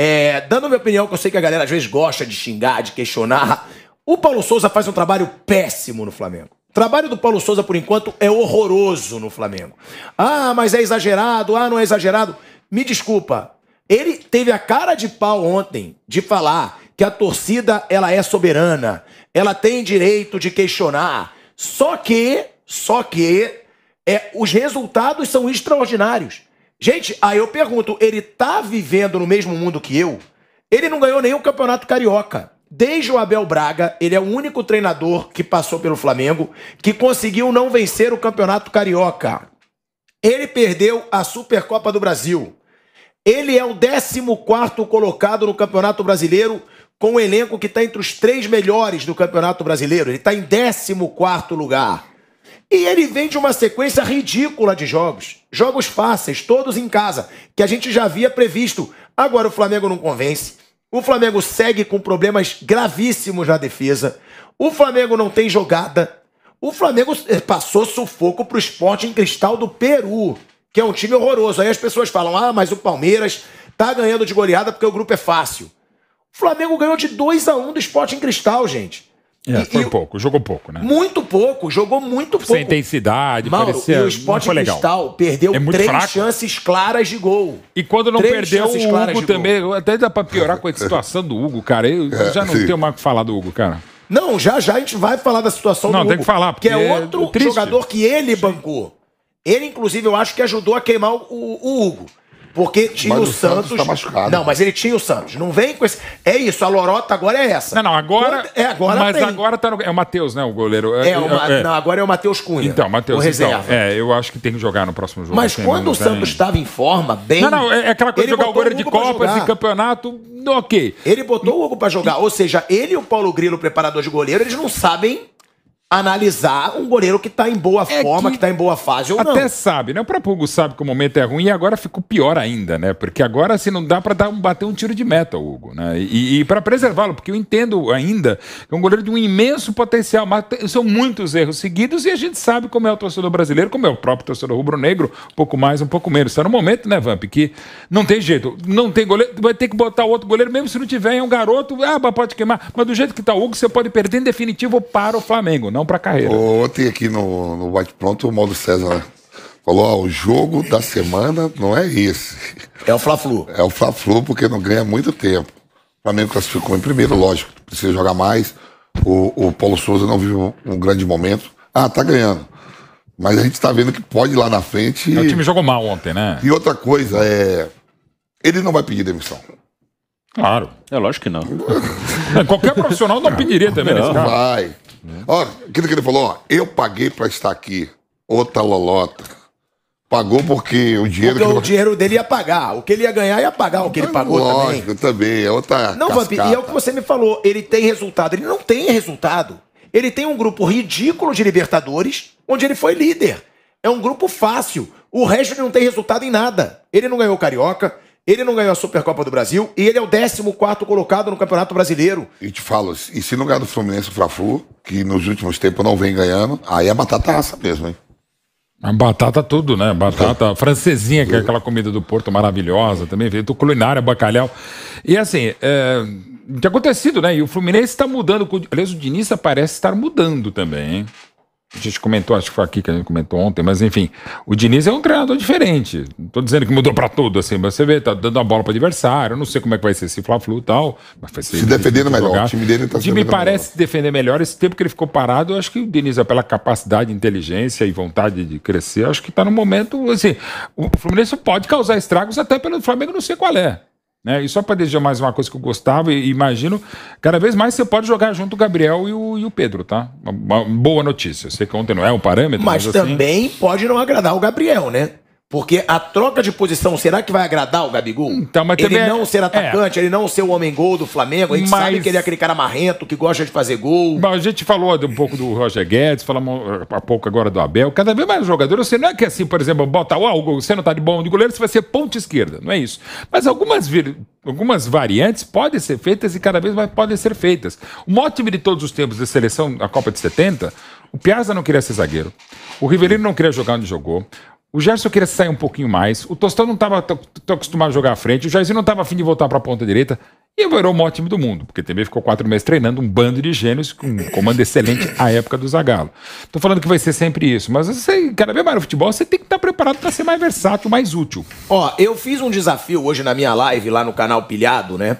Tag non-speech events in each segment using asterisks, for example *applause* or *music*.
É, dando minha opinião, que eu sei que a galera às vezes gosta de xingar, de questionar, o Paulo Souza faz um trabalho péssimo no Flamengo. O trabalho do Paulo Souza, por enquanto, é horroroso no Flamengo. Ah, mas é exagerado, ah, não é exagerado. Me desculpa, ele teve a cara de pau ontem de falar que a torcida ela é soberana, ela tem direito de questionar. Só que, só que, é, os resultados são extraordinários. Gente, aí eu pergunto, ele tá vivendo no mesmo mundo que eu? Ele não ganhou nenhum campeonato carioca. Desde o Abel Braga, ele é o único treinador que passou pelo Flamengo que conseguiu não vencer o Campeonato Carioca. Ele perdeu a Supercopa do Brasil. Ele é o 14 colocado no Campeonato Brasileiro com um elenco que está entre os três melhores do Campeonato Brasileiro. Ele está em 14 lugar. E ele vem de uma sequência ridícula de jogos. Jogos fáceis, todos em casa, que a gente já havia previsto. Agora o Flamengo não convence. O Flamengo segue com problemas gravíssimos na defesa. O Flamengo não tem jogada. O Flamengo eh, passou sufoco pro esporte em cristal do Peru, que é um time horroroso. Aí as pessoas falam: ah, mas o Palmeiras tá ganhando de goleada porque o grupo é fácil. O Flamengo ganhou de 2 a 1 um do esporte em cristal, gente. É, e, foi e pouco, jogou pouco, né? Muito pouco, jogou muito pouco. Sem intensidade, Mauro, parecia, e o Sport foi legal. perdeu é três fraco. chances claras de gol. E quando não três perdeu, o Hugo também. Até dá pra piorar com a situação do Hugo, cara. Eu é, já não sim. tenho mais o que falar do Hugo, cara. Não, já já a gente vai falar da situação não, do Hugo. Não, tem que falar, porque. Que é, é outro jogador que ele bancou. Ele, inclusive, eu acho que ajudou a queimar o, o Hugo. Porque tinha o, o, Santos. Tá Santos tá machucado. Não, mas ele tinha o Santos. Não vem com esse. É isso, a lorota agora é essa. Não, não, agora. Quando... É, agora Mas tem. agora tá no... É o Matheus, né? O goleiro. É, é, o é, Ma... é. Não, agora é o Matheus Cunha. Então, Matheus. O então, reserva. Então, é, eu acho que tem que jogar no próximo jogo. Mas quando o Santos estava em forma, bem. Não, não, é, é aquela coisa de jogar o goleiro de Copas e campeonato, ok. Ele botou o Hugo pra jogar. Ou seja, ele e o Paulo Grilo, preparador de goleiro, eles não sabem analisar um goleiro que tá em boa é forma, que... que tá em boa fase ou até não. Até sabe, né? O próprio Hugo sabe que o momento é ruim e agora ficou pior ainda, né? Porque agora, assim, não dá pra dar, bater um tiro de meta, Hugo, né? E, e para preservá-lo, porque eu entendo ainda que é um goleiro de um imenso potencial, mas são muitos erros seguidos e a gente sabe como é o torcedor brasileiro, como é o próprio torcedor rubro-negro, um pouco mais, um pouco menos. Está no momento, né, Vamp, que não tem jeito, não tem goleiro, vai ter que botar outro goleiro, mesmo se não tiver, é um garoto, ah, pode queimar, mas do jeito que tá o Hugo, você pode perder em definitivo para o Flamengo, né? não para carreira. Ontem aqui no, no Bate Pronto, o Mauro César falou: ó, o jogo da semana não é esse. É o Fla-Flu. É o Fla-Flu, porque não ganha muito tempo. O Flamengo classificou em primeiro, lógico, precisa jogar mais. O, o Paulo Souza não vive um, um grande momento. Ah, tá ganhando. Mas a gente tá vendo que pode ir lá na frente. E... É, o time jogou mal ontem, né? E outra coisa é. Ele não vai pedir demissão. Claro. É lógico que não. *laughs* Qualquer profissional não pediria também. Não, não vai. Olha, né? aquilo que ele falou, ó, eu paguei para estar aqui, outra lolota. Pagou porque o dinheiro... Porque que... o dinheiro dele ia pagar. O que ele ia ganhar ia pagar o que ele pagou Lógico, também. também. É outra Não, Vampi. e é o que você me falou. Ele tem resultado. Ele não tem resultado. Ele tem um grupo ridículo de Libertadores, onde ele foi líder. É um grupo fácil. O resto não tem resultado em nada. Ele não ganhou o Carioca, ele não ganhou a Supercopa do Brasil e ele é o 14 colocado no Campeonato Brasileiro. E te falo, e se não ganhar do Fluminense para Flu, que nos últimos tempos não vem ganhando, aí é batataça mesmo, hein? A é batata tudo, né? Batata é. francesinha, que é, é aquela comida do Porto maravilhosa também, feito culinária, bacalhau. E assim, é, tem acontecido, né? E o Fluminense está mudando. Aliás, o Diniz parece estar mudando também, hein? a gente comentou, acho que foi aqui que a gente comentou ontem, mas enfim, o Diniz é um treinador diferente. Não tô dizendo que mudou para tudo, assim, mas você vê, tá dando a bola para adversário, não sei como é que vai ser esse Fla-Flu e tal. Mas vai ser, se defendendo melhor, jogar. o time dele tá se me parece melhor. defender melhor. Esse tempo que ele ficou parado, eu acho que o Diniz, é pela capacidade, inteligência e vontade de crescer, acho que tá no momento, assim, o Fluminense pode causar estragos até pelo Flamengo, não sei qual é. Né? E só para dizer mais uma coisa que eu gostava, e imagino, cada vez mais você pode jogar junto o Gabriel e o, e o Pedro, tá? Uma boa notícia. Eu sei que ontem não é um parâmetro. Mas, mas assim... também pode não agradar o Gabriel, né? Porque a troca de posição, será que vai agradar o Gabigol? Então, mas ele não é- ser é. atacante, é. ele não ser o homem-gol do Flamengo, a gente mas... sabe que ele é aquele cara marrento que gosta de fazer gol. Mas a gente falou um pouco do Roger Guedes, falamos eh, há pouco agora do Abel. Cada vez mais jogador, você não é que assim, por exemplo, bota, o oh, você não tá de bom de goleiro, você vai ser ponta esquerda, não é isso. Mas algumas, vir... algumas variantes podem ser feitas e cada vez mais podem ser feitas. O maior time de todos os tempos da seleção, a Copa de 70, o Piazza não queria ser zagueiro. O Rivelino não queria jogar onde jogou. O Gerson queria sair um pouquinho mais. O Tostão não estava acostumado a jogar à frente. O Jairzinho não estava afim de voltar para a ponta direita. E virou o maior time do mundo, porque também ficou quatro meses treinando um bando de gênios com um comando excelente à época do Zagallo. Estou falando que vai ser sempre isso, mas você, cada vez mais no futebol, você tem que estar tá preparado para ser mais versátil, mais útil. Ó, eu fiz um desafio hoje na minha live lá no canal Pilhado, né?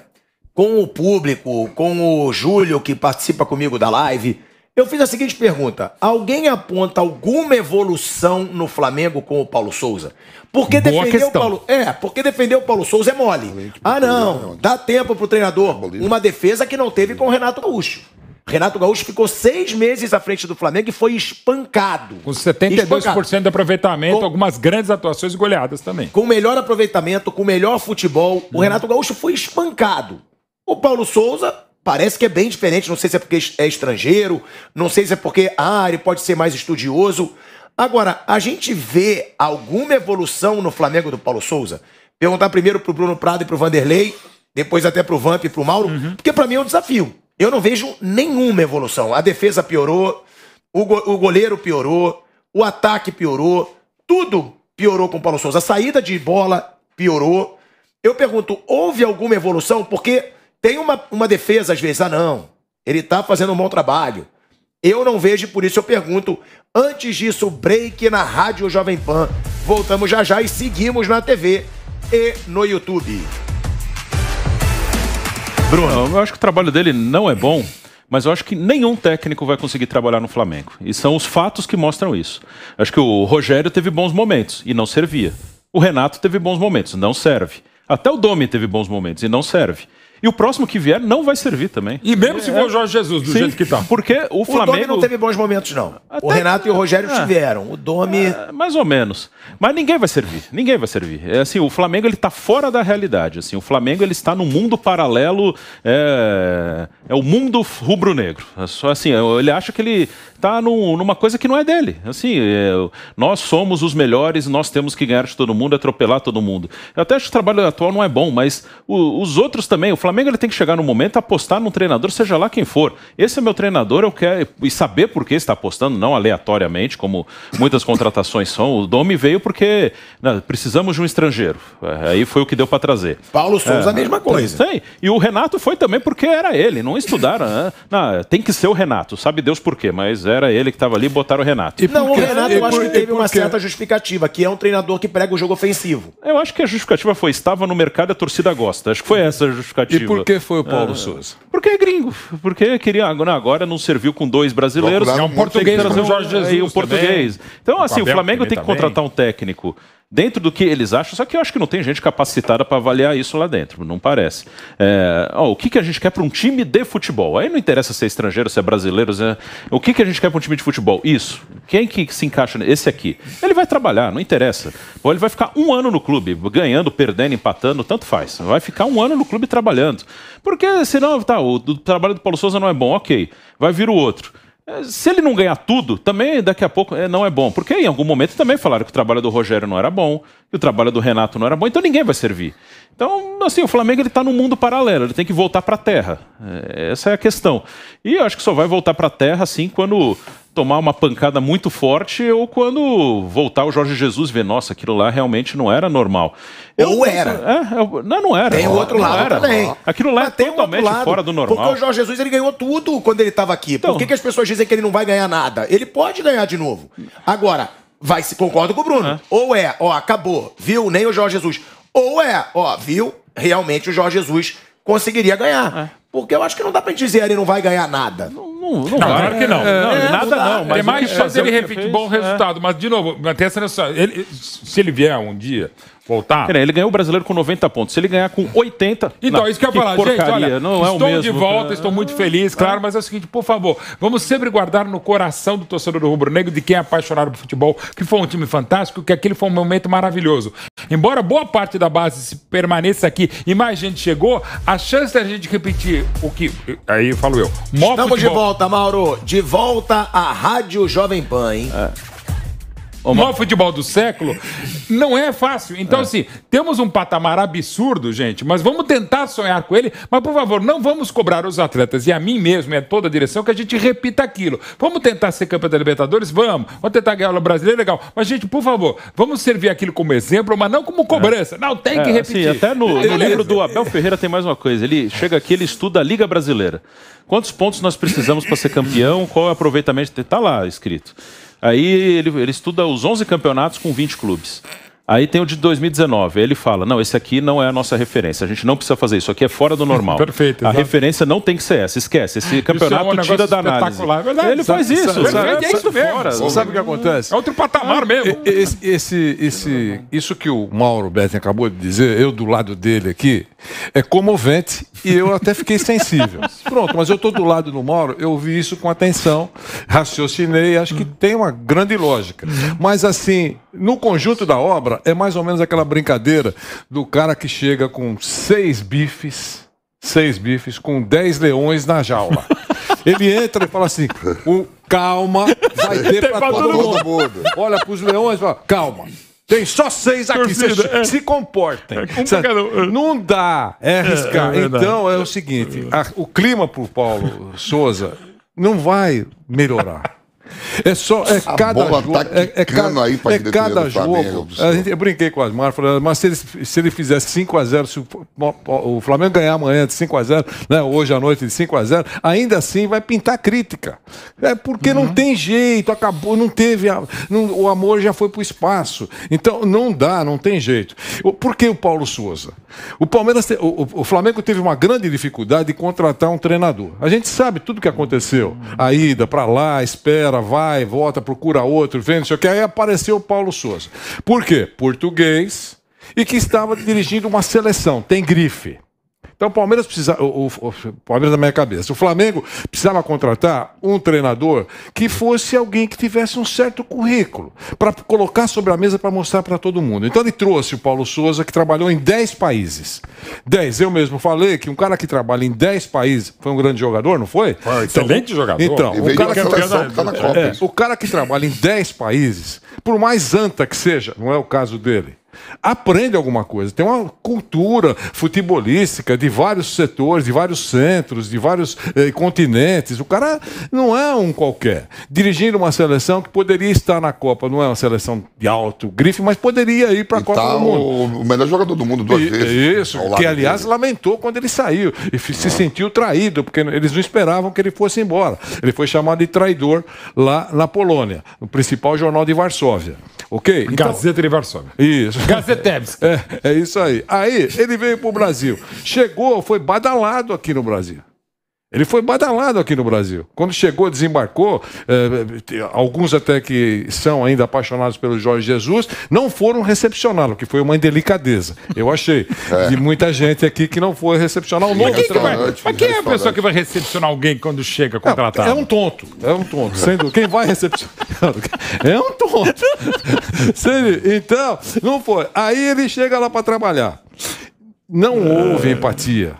Com o público, com o Júlio que participa comigo da live. Eu fiz a seguinte pergunta: alguém aponta alguma evolução no Flamengo com o Paulo Souza? Porque Boa defender questão. o Paulo. É, porque defender o Paulo Souza é mole. Ah, não. É Dá tempo pro treinador. Uma defesa que não teve com o Renato Gaúcho. Renato Gaúcho ficou seis meses à frente do Flamengo e foi espancado. Com 72% espancado. de aproveitamento, com... algumas grandes atuações e goleadas também. Com o melhor aproveitamento, com o melhor futebol, hum. o uhum. Renato Gaúcho foi espancado. O Paulo Souza Parece que é bem diferente, não sei se é porque é estrangeiro, não sei se é porque ah, ele pode ser mais estudioso. Agora, a gente vê alguma evolução no Flamengo do Paulo Souza? Perguntar primeiro pro Bruno Prado e pro Vanderlei, depois até pro Vamp e pro Mauro, uhum. porque para mim é um desafio. Eu não vejo nenhuma evolução. A defesa piorou, o, go o goleiro piorou, o ataque piorou, tudo piorou com o Paulo Souza. A saída de bola piorou. Eu pergunto, houve alguma evolução? Porque tem uma, uma defesa, às vezes, ah, não, ele está fazendo um bom trabalho. Eu não vejo, por isso eu pergunto. Antes disso, break na Rádio Jovem Pan. Voltamos já já e seguimos na TV e no YouTube. Bruno. Eu acho que o trabalho dele não é bom, mas eu acho que nenhum técnico vai conseguir trabalhar no Flamengo. E são os fatos que mostram isso. Eu acho que o Rogério teve bons momentos e não servia. O Renato teve bons momentos, não serve. Até o Domi teve bons momentos e não serve. E o próximo que vier não vai servir também. E mesmo é, se for o Jorge Jesus, do sim, jeito que tá. Porque o Flamengo. O Domi não teve bons momentos, não. Até... O Renato e o Rogério é. tiveram. O Domi. É, mais ou menos. Mas ninguém vai servir. Ninguém vai servir. É assim, o Flamengo ele tá fora da realidade. Assim, o Flamengo ele está num mundo paralelo. É, é o mundo rubro-negro. É só assim, ele acha que ele está num, numa coisa que não é dele. Assim, é, nós somos os melhores, nós temos que ganhar de todo mundo, atropelar todo mundo. Eu até acho que o trabalho atual não é bom, mas o, os outros também. O Flamengo ele tem que chegar no momento apostar num treinador, seja lá quem for. Esse é meu treinador, eu quero e saber por que está apostando, não aleatoriamente, como muitas *laughs* contratações são. O Domi veio porque não, né, precisamos de um estrangeiro. É, aí foi o que deu para trazer. Paulo é, Souza, é, a mesma coisa. Tem. E o Renato foi também porque era ele. Não estudaram. Né? Não, tem que ser o Renato. Sabe Deus por quê? Mas era é ele que estava ali, botaram o Renato. E não, o Renato eu acho que teve uma certa justificativa, que é um treinador que prega o jogo ofensivo. Eu acho que a justificativa foi, estava no mercado e a torcida gosta. Acho que foi essa a justificativa. E por que foi o Paulo ah, Souza? Porque é gringo. Porque queria, né, agora não serviu com dois brasileiros. É um português, um, Jorge é, Jesus. um português. Então, assim, o Flamengo tem que contratar um técnico dentro do que eles acham, só que eu acho que não tem gente capacitada para avaliar isso lá dentro, não parece. É, ó, o que, que a gente quer para um time de futebol? Aí não interessa se é estrangeiro, se é brasileiro, se é... o que, que a gente quer para um time de futebol? Isso. Quem que se encaixa nesse aqui? Ele vai trabalhar, não interessa. Ou ele vai ficar um ano no clube, ganhando, perdendo, empatando, tanto faz. Vai ficar um ano no clube trabalhando. Porque senão, tá, o, o trabalho do Paulo Souza não é bom, ok. Vai vir o outro. É, se ele não ganhar tudo, também daqui a pouco é, não é bom. Porque em algum momento também falaram que o trabalho do Rogério não era bom, que o trabalho do Renato não era bom, então ninguém vai servir. Então, assim, o Flamengo ele está num mundo paralelo, ele tem que voltar para a terra. É, essa é a questão. E eu acho que só vai voltar para a terra, assim, quando tomar uma pancada muito forte ou quando voltar o Jorge Jesus ver, nossa, aquilo lá realmente não era normal. Eu, ou era. É, eu, não, não era. Tem o outro lado era. também. Aquilo lá Mas é totalmente lado, fora do normal. Porque o Jorge Jesus ele ganhou tudo quando ele estava aqui. Então, Por que, que as pessoas dizem que ele não vai ganhar nada? Ele pode ganhar de novo. Agora, vai se concordo com o Bruno. É. Ou é, ó, acabou, viu? Nem o Jorge Jesus. Ou é, ó, viu? Realmente o Jorge Jesus conseguiria ganhar. É. Porque eu acho que não dá pra dizer ah, ele não vai ganhar nada. Não não, não, claro que não. É, não é, nada não. Mas tem mais chance dele repetir bom é. resultado. Mas, de novo, tem essa, ele, se ele vier um dia, Voltar? Ele ganhou o brasileiro com 90 pontos. Se ele ganhar com 80. Então, não, isso que eu ia falar, porcaria, gente. Olha, não é o mesmo. Estou de volta, né? estou muito feliz, claro, mas é o seguinte, por favor, vamos sempre guardar no coração do torcedor do Rubro Negro, de quem é apaixonado por futebol, que foi um time fantástico, que aquele foi um momento maravilhoso. Embora boa parte da base permaneça aqui e mais gente chegou, a chance da gente repetir o que. Aí falo eu. Estamos futebol. de volta, Mauro. De volta à Rádio Jovem Pan, hein? É o maior futebol do século, não é fácil. Então, é. assim, temos um patamar absurdo, gente, mas vamos tentar sonhar com ele. Mas, por favor, não vamos cobrar os atletas e a mim mesmo e a toda a direção que a gente repita aquilo. Vamos tentar ser campeão da Libertadores? Vamos. Vamos tentar ganhar o brasileiro? Legal. Mas, gente, por favor, vamos servir aquilo como exemplo, mas não como cobrança. É. Não, tem é, que assim, repetir. Assim, até no, no livro do Abel Ferreira tem mais uma coisa. Ele chega aqui, ele estuda a Liga Brasileira. Quantos pontos nós precisamos para ser campeão? Qual é o aproveitamento? Está lá escrito. Aí ele, ele estuda os 11 campeonatos com 20 clubes. Aí tem o de 2019. Aí ele fala: não, esse aqui não é a nossa referência. A gente não precisa fazer isso. Aqui é fora do normal. *laughs* Perfeito. Exato. A referência não tem que ser essa. Esquece. Esse campeonato isso é um tira da análise. É verdade, ele faz isso. Sabe, é isso é mesmo. Fora. Sabe o que acontece? É outro patamar mesmo. Esse, esse, esse, isso que o Mauro Betting acabou de dizer, eu do lado dele aqui, é comovente e eu até fiquei sensível. Pronto, mas eu estou do lado do Mauro, eu vi isso com atenção, raciocinei, acho que tem uma grande lógica. Mas assim, no conjunto da obra, é mais ou menos aquela brincadeira do cara que chega com seis bifes, seis bifes, com dez leões na jaula. Ele entra e fala assim: "O calma, vai ter para todo, todo mundo. mundo. Olha para os leões e fala: calma. Tem só seis aqui. Torcida, é. Se comportem. É é. não dá. É arriscar. É, é então é o seguinte: a, o clima pro Paulo Souza não vai melhorar. É só, é a cada jogo. Tá é, é, cada, aí é cada jogo. A gente, eu brinquei com as marcas, falando, mas se ele, se ele fizer 5x0, se o, o, Flamengo ganhar amanhã de 5x0, né, hoje à noite de 5x0, ainda assim vai pintar crítica. É porque uhum. não tem jeito, acabou, não teve. A, não, o amor já foi para o espaço. Então não dá, não tem jeito. Por que o Paulo Souza? O Palmeiras, te, o, o Flamengo teve uma grande dificuldade de contratar um treinador. A gente sabe tudo o que aconteceu. A ida para lá, espera, vai vai, volta, procura outro, vende, só que Aí apareceu o Paulo Souza. Por quê? Português e que estava dirigindo uma seleção, tem grife. Então o Palmeiras precisa, o, o, o, Palmeiras na minha cabeça, o Flamengo precisava contratar um treinador que fosse alguém que tivesse um certo currículo para colocar sobre a mesa para mostrar para todo mundo. Então ele trouxe o Paulo Souza que trabalhou em 10 países. 10, eu mesmo falei que um cara que trabalha em 10 países foi um grande jogador, não foi? Foi, então, excelente jogador. Então, o cara, que, que tá na é, Copa, é, o cara que trabalha em 10 países, por mais anta que seja, não é o caso dele aprende alguma coisa. Tem uma cultura futebolística de vários setores, de vários centros, de vários eh, continentes. O cara não é um qualquer. Dirigindo uma seleção que poderia estar na Copa, não é uma seleção de alto grife, mas poderia ir para a Copa tá do Mundo. O melhor jogador do mundo duas e, vezes. Isso, que aliás dele. lamentou quando ele saiu e se ah. sentiu traído, porque eles não esperavam que ele fosse embora. Ele foi chamado de traidor lá na Polônia, no principal jornal de Varsóvia. Ok? Então, então, Gazeta de Varsóvia. Isso. Gazeta *laughs* É, é isso aí. Aí ele veio para o Brasil. Chegou, foi badalado aqui no Brasil. Ele foi badalado aqui no Brasil. Quando chegou, desembarcou, eh, alguns até que são ainda apaixonados pelo Jorge Jesus, não foram recepcioná-lo, que foi uma indelicadeza, eu achei. *laughs* É. De muita gente aqui que não foi recepcionar o novo que vai, Mas quem é a pessoa que vai recepcionar alguém quando chega contratado? É, é um tonto, é um tonto. Sendo, quem vai recepcionar? *laughs* É um tonto. *laughs* então, não foi. Aí ele chega lá para trabalhar. Não houve é. empatia.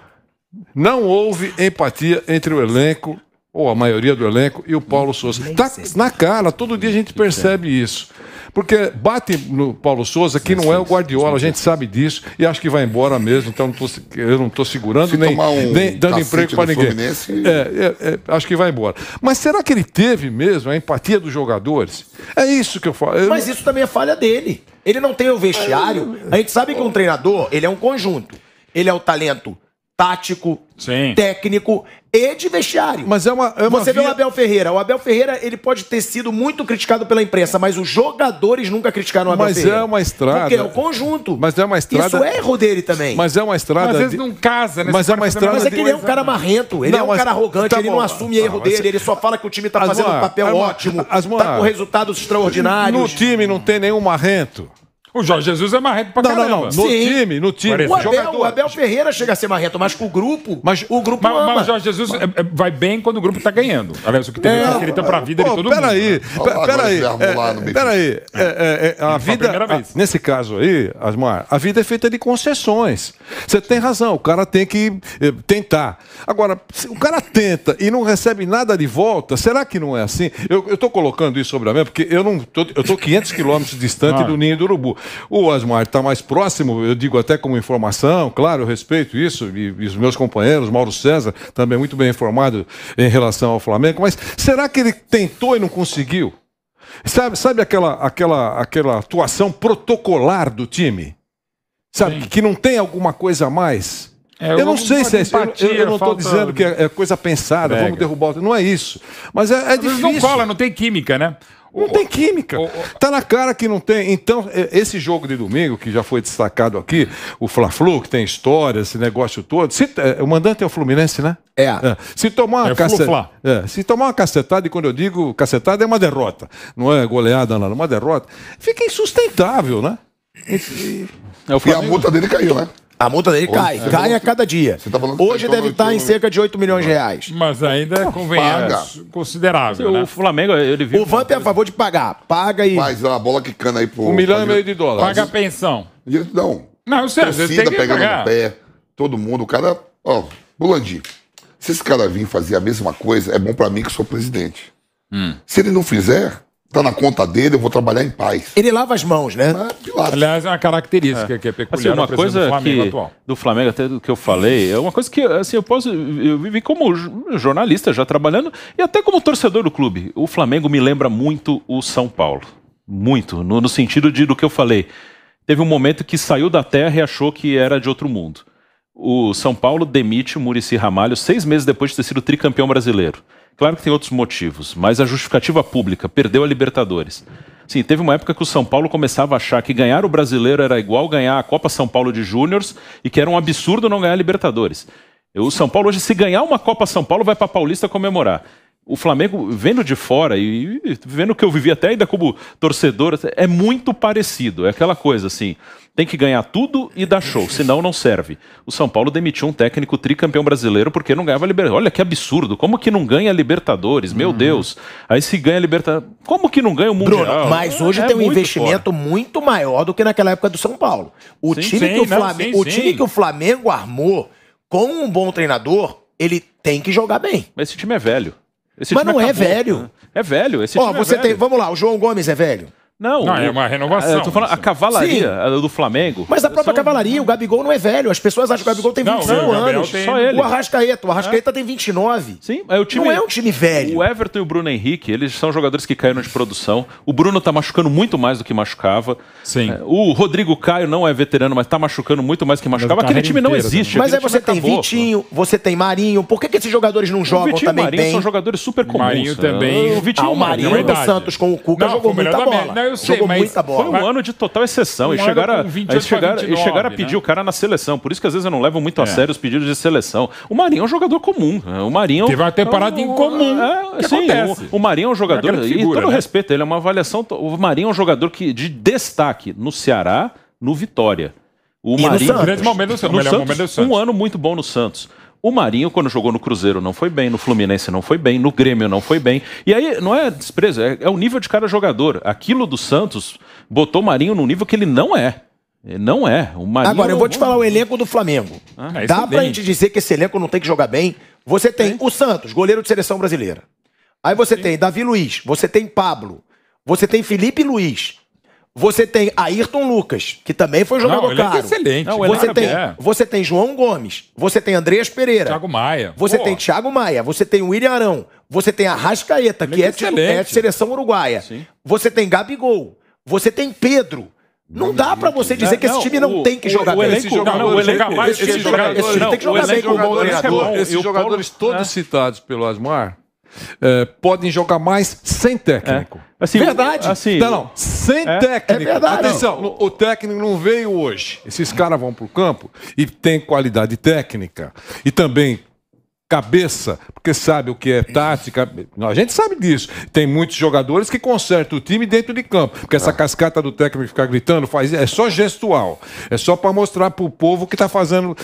Não houve empatia entre o elenco, ou a maioria do elenco, e o Paulo Souza. Está na cara, todo dia a gente então. percebe isso. Porque bate no Paulo Souza, que não é o Guardiola, a gente sabe disso, e acho que vai embora mesmo, então não tô, eu não estou segurando, nem, um nem, dando emprego para ninguém. É, é, é, acho que vai embora. Mas será que ele teve mesmo a empatia dos jogadores? É isso que eu falo. Eu Mas isso também é falha dele. Ele não tem o vestiário. É. A gente sabe que um treinador, ele é um conjunto. Ele é o talento tático, Sim. técnico e de vestiário. Mas é uma. É uma Você via... vê o Abel Ferreira. O Abel Ferreira ele pode ter sido muito criticado pela imprensa, mas os jogadores nunca criticaram o Abel mas é Ferreira. Mas é uma estrada. Porque é o conjunto. Mas é uma estrada. Isso é erro dele também. Mas é uma estrada. Às vezes não casa, né? Mas é uma estrada. Mas é que ele é um cara marrento, ele não, é um mas... cara arrogante, tá ele não assume o erro dele, ele só fala que o time tá Asmar, fazendo um papel Asmar, ótimo, Asmar, tá com resultados extraordinários. No time não tem nenhum marrento. O Jorge Jesus é marreto pra não, caramba. Não, não, no Sim. time, no time. O Abel, o Abel, Ferreira chega a ser marreto, mas com o grupo, mas, o grupo mas, mas o Jorge Jesus mas... É, é, vai bem quando o grupo tá ganhando. Aliás, o que tem é, que ele tá pra vida pô, de todo pera mundo. Aí, Peraí, né? peraí, é, peraí. a vida, nesse caso aí, Asmar, a vida é feita de concessões. Você tem razão, o cara tem que eh, tentar. Agora, se o cara tenta e não recebe nada de volta, será que não é assim? Eu, eu tô colocando isso sobre a mesa, porque eu não tô, eu tô 500 quilômetros distante ah. do ninho do urubu. O Osmar está mais próximo, eu digo até como informação, claro, eu respeito isso, e, e os meus companheiros, Mauro César, também muito bem informado em relação ao Flamengo, mas será que ele tentou e não conseguiu? Sabe, sabe aquela, aquela, aquela atuação protocolar do time? Sabe, Sim. que não tem alguma coisa a mais? É, eu, eu não sei se é isso. Eu, eu, não estou dizendo que é, é coisa pensada, Pega. vamos derrubar. Não é isso. Mas é, é difícil. Mas não cola, não tem química, né? Não tem química. Tá na cara que não tem. Então, é, esse jogo de domingo, que já foi destacado aqui, o Fla-Flu, que tem história, esse negócio todo. Se, é, o mandante é o Fluminense, né? É. é. Se tomar uma é cacetada. É, se tomar uma cacetada, e quando eu digo cacetada, é uma derrota. Não é goleada, não. Uma derrota. Fica insustentável, né? E, e a multa dele caiu, né? A multa dele cai, cai a cada dia. Tá Hoje tá deve estar tá em cerca de 8 milhões de reais. Mas ainda Pô, é convenhamos, considerável. O né? Flamengo, ele viu. O Vamp é a favor de pagar. Paga e. Mas a bola que cana aí por. Um milhão e meio de dólares. Paga a pensão. Não. Não, eu sei, é, Torcida tem que pegando pagar. no pé, todo mundo. O cara. Ó, Bulandi, se esse cara vir fazer a mesma coisa, é bom para mim que sou presidente. Hum. Se ele não fizer, tá na conta dele, eu vou trabalhar em paz. Ele lava as mãos, né? Mas, Aliás, é uma característica é. que é assim, peculiar assim, uma coisa do Flamengo que, atual. Do Flamengo, até do que eu falei, é uma coisa que assim, eu posso. Eu vivi como jornalista já trabalhando e até como torcedor do clube. O Flamengo me lembra muito o São Paulo. Muito. No, no sentido de do que eu falei. Teve um momento que saiu da terra e achou que era de outro mundo. O São Paulo demite o Murici Ramalho seis meses depois de ter sido tricampeão brasileiro. Claro que tem outros motivos, mas a justificativa pública perdeu a Libertadores. Sim, teve uma época que o São Paulo começava a achar que ganhar o brasileiro era igual ganhar a Copa São Paulo de Júniors e que era um absurdo não ganhar a Libertadores. O São Paulo hoje, se ganhar uma Copa São Paulo, vai para Paulista comemorar o Flamengo, vendo de fora e vendo o que eu vivi até ainda como torcedor, é muito parecido. É aquela coisa assim: tem que ganhar tudo e dar show, senão não serve. O São Paulo demitiu um técnico tricampeão brasileiro porque não ganhava Libertadores. Olha que absurdo, como que não ganha Libertadores? Meu uhum. Deus. Aí se ganha Libertadores, como que não ganha o Mundial? Bruno, mas é, hoje é, tem um investimento fora. muito maior do que naquela época do São Paulo. O, sim, time, sim, que o, sim, o time que o Flamengo armou com um bom treinador, ele tem que jogar bem. Mas esse time é velho. Esse Mas não é, é velho. Né? É velho. Esse Ó, é você é velho. tem. Vamos lá, o João Gomes é velho. Não, não é uma renovação. Eu tô falando isso. a cavalaria Sim. do Flamengo. Mas a própria cavalaria, o Gabigol não é velho. As pessoas acham que o Gabigol tem 25 não, anos. Só ele. O Arrascaeta, o Arrascaeta é. tem 29. Sim, é o time. Não é um time velho. O Everton e o Bruno Henrique, eles são jogadores que caíram de produção. O Bruno tá machucando muito mais do que machucava. Sim. É, o Rodrigo Caio não é veterano, mas tá machucando muito mais do que machucava. Aquele time não existe. Mas aí você tem acabou, Vitinho, pô. você tem Marinho. Por que, que esses jogadores não jogam Vitinho, também Marinho bem? são jogadores super comuns. Marinho também. O Vitinho ah, o Marinho do é Santos com o Cuca jogou muita bola eu sei, jogou mas muita bola. Foi um ano de total exceção. Um e chegaram, 28, chegaram, 29, e chegaram a né? pedir o cara na seleção. Por isso que às vezes eu não levo muito é. a sério os pedidos de seleção. O Marinho é um jogador comum. Né? O Marinho. Teve uma temporada em comum. É, é sim, acontece. o, o Marinho é um é jogador. É figura, e todo né? respeito, ele é uma avaliação. O Marinho é um jogador que, de destaque no Ceará, no Vitória. O e Marinho. No grande momento do Santos. No Santos, momento do Santos. Um ano muito bom no Santos. O Marinho, quando jogou no Cruzeiro, não foi bem, no Fluminense não foi bem, no Grêmio não foi bem. E aí não é desprezo, é, é o nível de cada jogador. Aquilo do Santos botou o Marinho num nível que ele não é. Não é. O Marinho Agora, eu vou é te falar o elenco do Flamengo. Ah, é Dá pra gente dizer que esse elenco não tem que jogar bem? Você tem o Santos, goleiro de seleção brasileira. Aí você Sim. tem Davi Luiz, você tem Pablo, você tem Felipe Luiz, você tem Ayrton Lucas, que também foi jogador não, é caro. É excelente. Não, é você, tem, você tem João Gomes, você tem Andreas Pereira. Thiago Maia. Você Pô. tem Thiago Maia, você tem William Arão, você tem Arrascaeta, que é, é, é seleção uruguaia. Sim. Você tem Gabigol, você tem Pedro. Não dá pra você né? dizer que esse time não o, tem que jogar bem. Esse time tem que jogar bem. esses jogadores todos né? citados pelo Asmar podem jogar mais sem técnico. Assim, verdade. Assim, não, não. Sem é, técnico. É verdade. Atenção, não. o técnico não veio hoje. Esses caras vão para o campo e tem qualidade técnica. E também cabeça, porque sabe o que é tática. A gente sabe disso. Tem muitos jogadores que consertam o time dentro de campo, porque essa é. cascata do técnico ficar gritando faz é só gestual. É só para mostrar para o povo que está fazendo,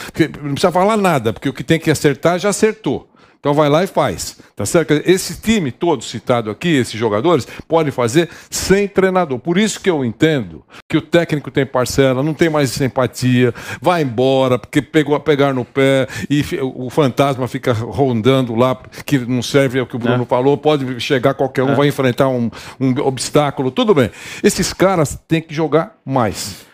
não precisa falar nada, porque o que tem que acertar já acertou. Então vai lá e faz. Tá certo? Esse time todo citado aqui, esses jogadores, podem fazer sem treinador. Por isso que eu entendo que o técnico tem parcela, não tem mais simpatia, vai embora, porque pegou a pegar no pé e o fantasma fica rondando lá, que não serve é o que o Bruno é. falou, pode chegar qualquer um, é. vai enfrentar um, um obstáculo, tudo bem. Esses caras têm que jogar mais.